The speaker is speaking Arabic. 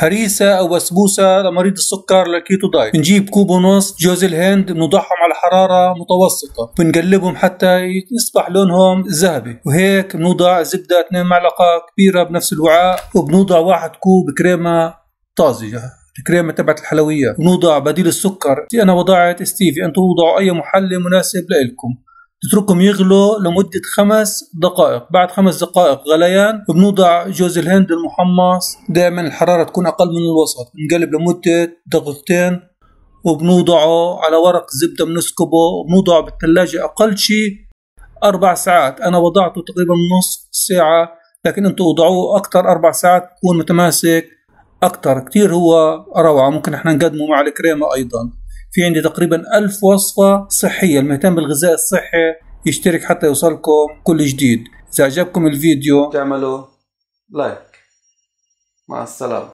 هريسه او بسبوسه لمريض السكر للكيتو دايت بنجيب كوب ونص جوز الهند بنوضعهم على حراره متوسطه بنقلبهم حتى يصبح لونهم ذهبي وهيك بنوضع زبده 2 معلقه كبيره بنفس الوعاء وبنوضع واحد كوب كريمه طازجه الكريمة تبعت الحلويات بنوضع بديل السكر أنا وضعت ستيفي أنتم وضعوا أي محلي مناسب لإلكم تتركهم يغلوا لمدة خمس دقائق بعد خمس دقائق غليان بنوضع جوز الهند المحمص دائما الحرارة تكون أقل من الوسط بنقلب لمدة دقيقتين وبنوضعه على ورق زبدة بنسكبه وبنوضعه بالثلاجة أقل شيء أربع ساعات أنا وضعته تقريبا نص ساعة لكن أنتوا وضعوه أكتر أربع ساعات يكون متماسك أكتر كتير هو روعة ممكن احنا نقدمه مع الكريمة أيضا في عندي تقريبا ألف وصفة صحية المهتم بالغذاء الصحي يشترك حتى يوصلكم كل جديد إذا عجبكم الفيديو تعملوا لايك مع السلامة